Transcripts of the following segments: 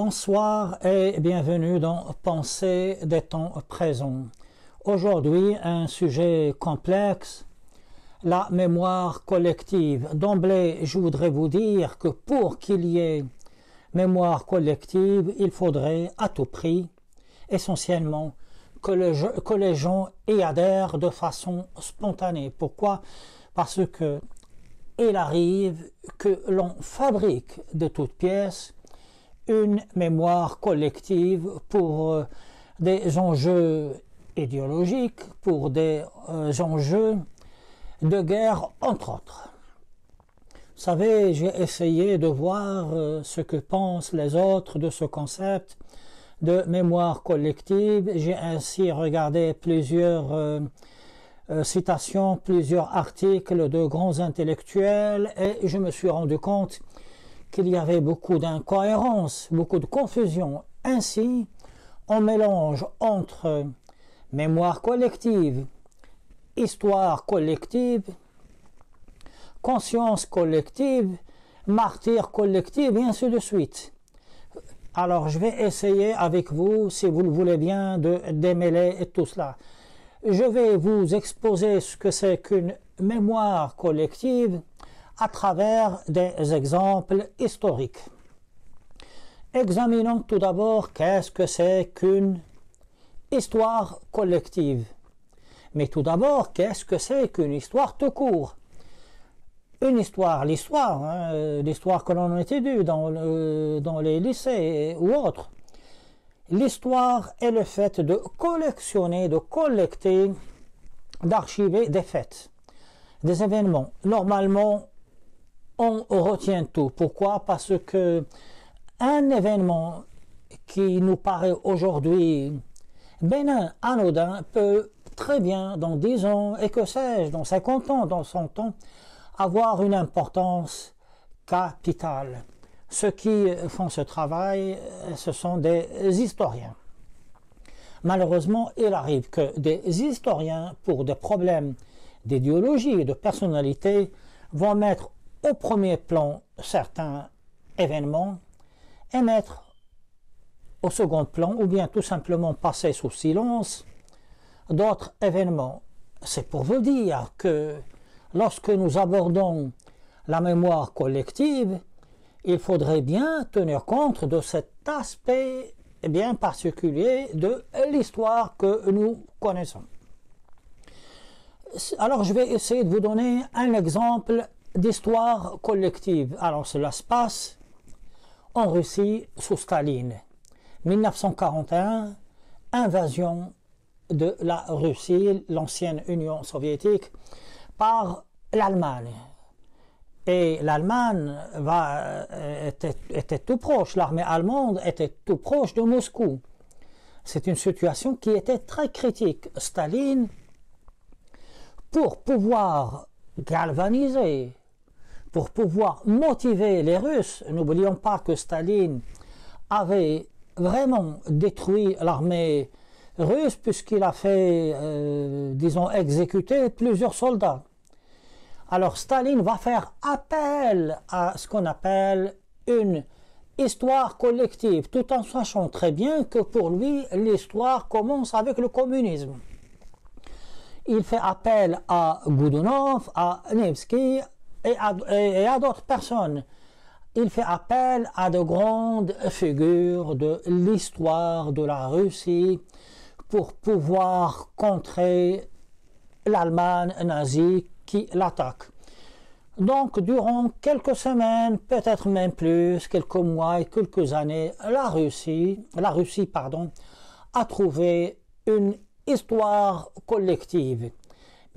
Bonsoir et bienvenue dans Penser des temps présents. Aujourd'hui, un sujet complexe, la mémoire collective. D'emblée, je voudrais vous dire que pour qu'il y ait mémoire collective, il faudrait à tout prix, essentiellement, que, les gens y adhèrent de façon spontanée. Pourquoi Parce que il arrive que l'on fabrique de toutes pièces une mémoire collective pour euh, des enjeux idéologiques, pour des euh, enjeux de guerre, entre autres. Vous savez, j'ai essayé de voir euh, ce que pensent les autres de ce concept de mémoire collective. J'ai ainsi regardé plusieurs citations, plusieurs articles de grands intellectuels et je me suis rendu compte qu'il y avait beaucoup d'incohérences, beaucoup de confusion. Ainsi, on mélange entre mémoire collective, histoire collective, conscience collective, martyr collective, et ainsi de suite. Alors je vais essayer avec vous, si vous le voulez bien, de démêler tout cela. Je vais vous exposer ce que c'est qu'une mémoire collective, à travers des exemples historiques. Examinons tout d'abord qu'est-ce que c'est qu'une histoire collective. Mais tout d'abord, qu'est-ce que c'est qu'une histoire tout court Une histoire, l'histoire, hein, euh, l'histoire que l'on étudie dans, le, euh, dans les lycées ou autres. L'histoire est le fait de collectionner, de collecter, d'archiver des faits, des événements. Normalement, on retient tout. Pourquoi Parce que un événement qui nous paraît aujourd'hui bénin, anodin, peut très bien, dans 10 ans, et que sais-je, dans 50 ans, dans 100 ans, avoir une importance capitale. Ceux qui font ce travail, ce sont des historiens. Malheureusement, il arrive que des historiens, pour des problèmes d'idéologie et de personnalité, vont mettre au premier plan certains événements et mettre au second plan ou bien tout simplement passer sous silence d'autres événements. C'est pour vous dire que lorsque nous abordons la mémoire collective, il faudrait bien tenir compte de cet aspect bien particulier de l'histoire que nous connaissons. Alors je vais essayer de vous donner un exemple d'histoire collective. Alors cela se passe en Russie sous Staline. 1941, invasion de la Russie, l'ancienne Union soviétique, par l'Allemagne. Et l'Allemagne euh, était, était tout proche, l'armée allemande était tout proche de Moscou. C'est une situation qui était très critique. Staline, pour pouvoir galvaniser pour pouvoir motiver les Russes. N'oublions pas que Staline avait vraiment détruit l'armée russe puisqu'il a fait, euh, disons, exécuter plusieurs soldats. Alors Staline va faire appel à ce qu'on appelle une histoire collective, tout en sachant très bien que pour lui, l'histoire commence avec le communisme. Il fait appel à Goudounov, à Nevsky, et à, d'autres personnes. Il fait appel à de grandes figures de l'histoire de la Russie pour pouvoir contrer l'Allemagne nazie qui l'attaque. Donc, durant quelques semaines, peut-être même plus, quelques mois et quelques années, la Russie, la Russie, pardon, a trouvé une histoire collective.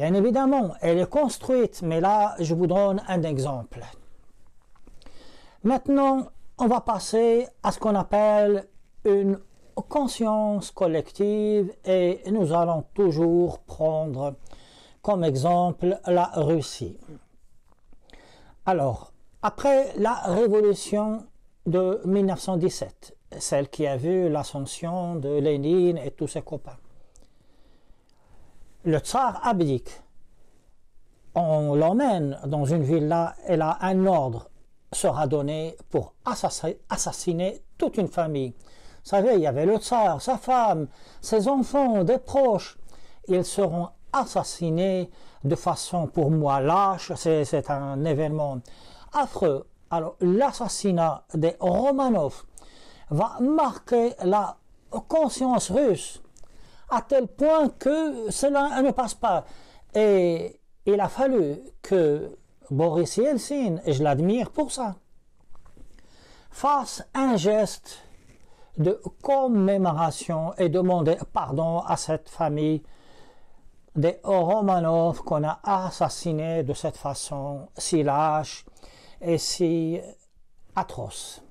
Bien évidemment, elle est construite, mais là, je vous donne un exemple. Maintenant, on va passer à ce qu'on appelle une conscience collective et nous allons toujours prendre comme exemple la Russie. Alors, après la révolution de 1917, celle qui a vu l'ascension de Lénine et tous ses copains, le tsar abdique. On l'emmène dans une villa et là, un ordre sera donné pour assassiner toute une famille. Vous savez, il y avait le tsar, sa femme, ses enfants, des proches. Ils seront assassinés de façon, pour moi, lâche. C'est un événement affreux. Alors, l'assassinat des Romanov va marquer la conscience russe à tel point que cela ne passe pas. Et il a fallu que Boris Yeltsin, et je l'admire pour ça, fasse un geste de commémoration et demander pardon à cette famille des Romanov qu'on a assassinés de cette façon si lâche et si atroce.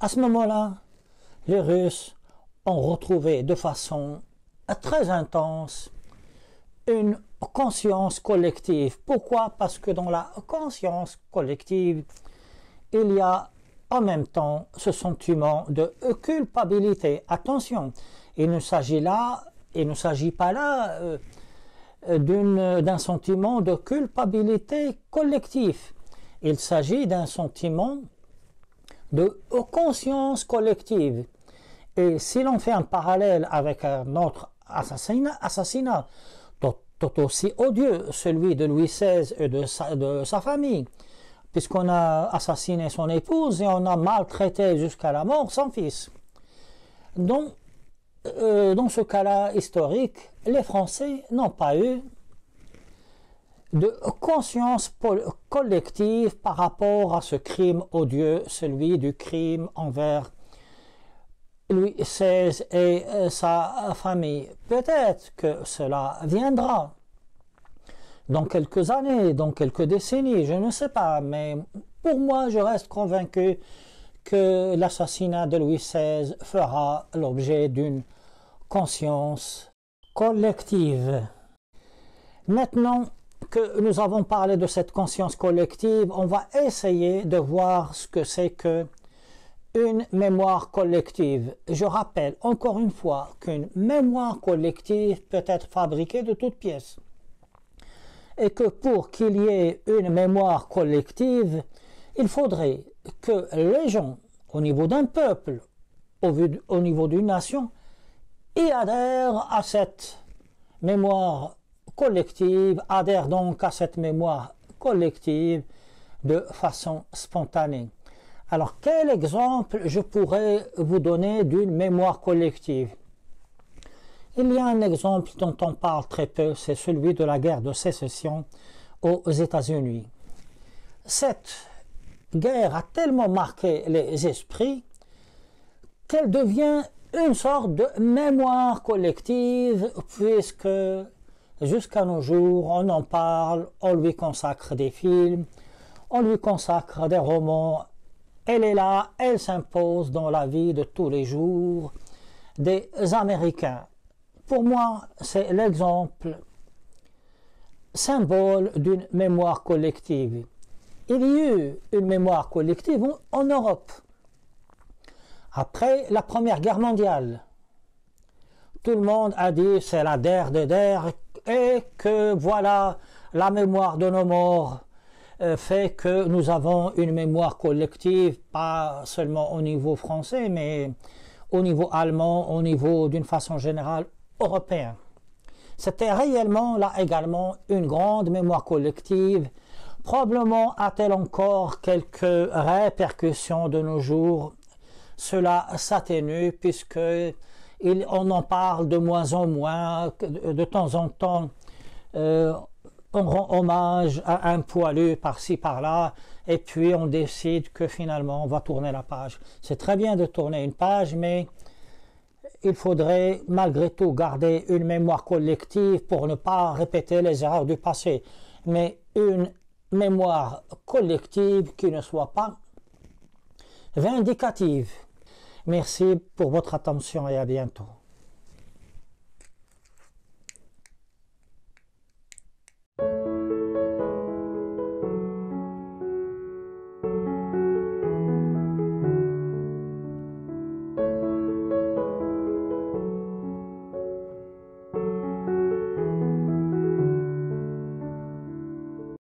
À ce moment-là, les Russes on retrouvé de façon très intense une conscience collective. Pourquoi Parce que dans la conscience collective, il y a en même temps ce sentiment de culpabilité. Attention, il ne s'agit là, il ne s'agit pas là euh, d'un sentiment de culpabilité collectif. Il s'agit d'un sentiment de conscience collective. Et si l'on fait un parallèle avec un assassinat, assassinat tout aussi odieux, celui de Louis XVI et de sa, famille, puisqu'on a assassiné son épouse et on a maltraité jusqu'à la mort son fils. Donc, euh, dans ce cas-là historique, les Français n'ont pas eu de conscience collective par rapport à ce crime odieux, celui du crime envers Louis XVI et euh, sa famille. Peut-être que cela viendra dans quelques années, dans quelques décennies, je ne sais pas, mais pour moi, je reste convaincu que l'assassinat de Louis XVI fera l'objet d'une conscience collective. Maintenant que nous avons parlé de cette conscience collective, on va essayer de voir ce que c'est que une mémoire collective. Je rappelle encore une fois qu'une mémoire collective peut être fabriquée de toutes pièces. Et que pour qu'il y ait une mémoire collective, il faudrait que les gens, au niveau d'un peuple, au, niveau d'une nation, y adhèrent à cette mémoire collective, adhèrent donc à cette mémoire collective de façon spontanée. Alors, quel exemple je pourrais vous donner d'une mémoire collective Il y a un exemple dont on parle très peu, c'est celui de la guerre de sécession aux États-Unis. Cette guerre a tellement marqué les esprits qu'elle devient une sorte de mémoire collective, puisque jusqu'à nos jours, on en parle, on lui consacre des films, on lui consacre des romans, elle est là, elle s'impose dans la vie de tous les jours des Américains. Pour moi, c'est l'exemple symbole d'une mémoire collective. Il y eut une mémoire collective en Europe après la Première Guerre mondiale. Tout le monde a dit c'est la der de der et que voilà la mémoire de nos morts. Euh, fait que nous avons une mémoire collective, pas seulement au niveau français, mais au niveau allemand, au niveau d'une façon générale européen. C'était réellement là également une grande mémoire collective. Probablement a-t-elle encore quelques répercussions de nos jours. Cela s'atténue puisque on en parle de moins en moins, de temps en temps. Euh, on rend hommage à un poilu par-ci par-là, et puis on décide que finalement on va tourner la page. C'est très bien de tourner une page, mais il faudrait malgré tout garder une mémoire collective pour ne pas répéter les erreurs du passé, mais une mémoire collective qui ne soit pas vindicative. Merci pour votre attention et à bientôt.